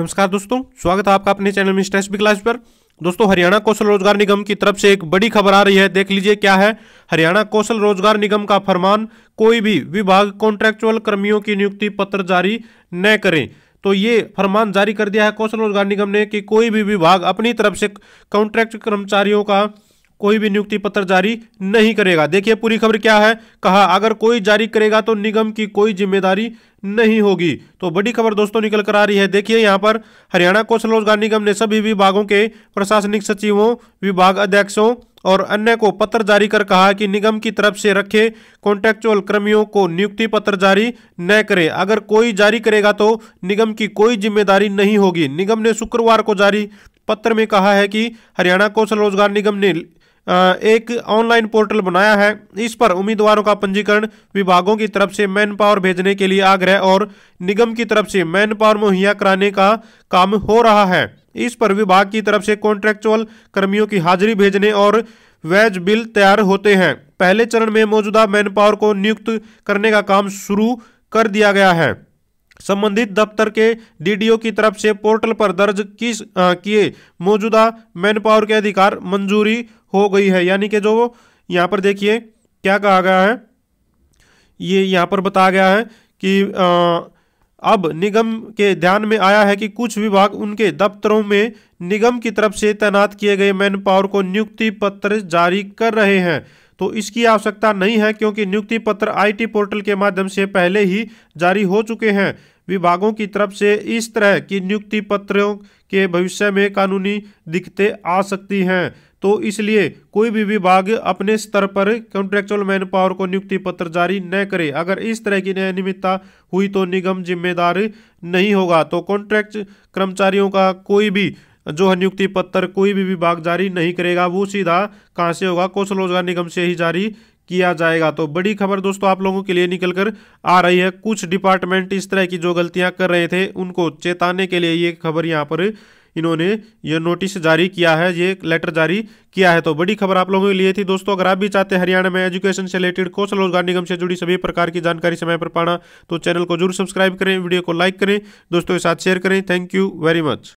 नमस्कार दोस्तों स्वागत है आपका अपने चैनल मिस्टर एस क्लास पर दोस्तों हरियाणा कौशल रोजगार निगम की तरफ से एक बड़ी खबर आ रही है देख लीजिए क्या है हरियाणा कौशल रोजगार निगम का फरमान कोई भी विभाग कॉन्ट्रेक्चुअल कर्मियों की नियुक्ति पत्र जारी न करें तो ये फरमान जारी कर दिया है कौशल रोजगार निगम ने कि कोई भी विभाग अपनी तरफ से कॉन्ट्रैक्ट कर्मचारियों का कोई भी नियुक्ति पत्र जारी नहीं करेगा देखिए पूरी खबर क्या है कहा अगर कोई जारी करेगा तो निगम की कोई जिम्मेदारी नहीं होगी तो बड़ी खबर दोस्तों निकल कर आ रही है देखिए यहाँ पर हरियाणा कौशल रोजगार निगम ने सभी विभागों के प्रशासनिक सचिवों विभाग अध्यक्षों और अन्य को पत्र जारी कर कहा कि निगम की तरफ से रखे कॉन्ट्रेक्चुअल कर्मियों को नियुक्ति पत्र जारी न करे अगर कोई जारी करेगा तो निगम की कोई जिम्मेदारी नहीं होगी निगम ने शुक्रवार को जारी पत्र में कहा है कि हरियाणा कौशल रोजगार निगम ने एक ऑनलाइन पोर्टल बनाया है इस पर उम्मीदवारों का पंजीकरण विभागों की तरफ से मैन पावर भेजने के लिए आग्रह और निगम की तरफ से मैन पावर मुहैया कराने का काम हो रहा है इस पर विभाग की तरफ से कॉन्ट्रेक्चुअल कर्मियों की हाजिरी भेजने और वैज बिल तैयार होते हैं पहले चरण में मौजूदा मैन पावर को नियुक्त करने का काम शुरू कर दिया गया है संबंधित दफ्तर के डीडीओ की तरफ से पोर्टल पर दर्ज किए मौजूदा मैन पावर के अधिकार मंजूरी हो गई है यानी कि जो यहाँ पर देखिए क्या कहा गया है ये यहाँ पर बताया गया है कि आ, अब निगम के ध्यान में आया है कि कुछ विभाग उनके दफ्तरों में निगम की तरफ से तैनात किए गए मैन पावर को नियुक्ति पत्र जारी कर रहे हैं तो इसकी आवश्यकता नहीं है क्योंकि नियुक्ति पत्र आईटी पोर्टल के माध्यम से पहले ही जारी हो चुके हैं विभागों की तरफ से इस तरह की नियुक्ति पत्रों के भविष्य में कानूनी दिक्कतें आ सकती हैं तो इसलिए कोई भी विभाग अपने स्तर पर कॉन्ट्रेक्चुअल मैन पावर को नियुक्ति पत्र जारी न करे अगर इस तरह की अनियमितता हुई तो निगम जिम्मेदार नहीं होगा तो कॉन्ट्रैक्ट कर्मचारियों का कोई भी जो है नियुक्ति पत्र कोई भी विभाग जारी नहीं करेगा वो सीधा कहाँ से होगा कौशल रोजगार निगम से ही जारी किया जाएगा तो बड़ी खबर दोस्तों आप लोगों के लिए निकल कर आ रही है कुछ डिपार्टमेंट इस तरह की जो गलतियां कर रहे थे उनको चेताने के लिए ये खबर यहाँ पर इन्होंने ये नोटिस जारी किया है ये लेटर जारी किया है तो बड़ी खबर आप लोगों के लिए थी दोस्तों अगर आप भी चाहते हैं हरियाणा में एजुकेशन से रिलेटेड कौशल रोजगार निगम से जुड़ी सभी प्रकार की जानकारी समय पर पाना तो चैनल को जरूर सब्सक्राइब करें वीडियो को लाइक करें दोस्तों के साथ शेयर करें थैंक यू वेरी मच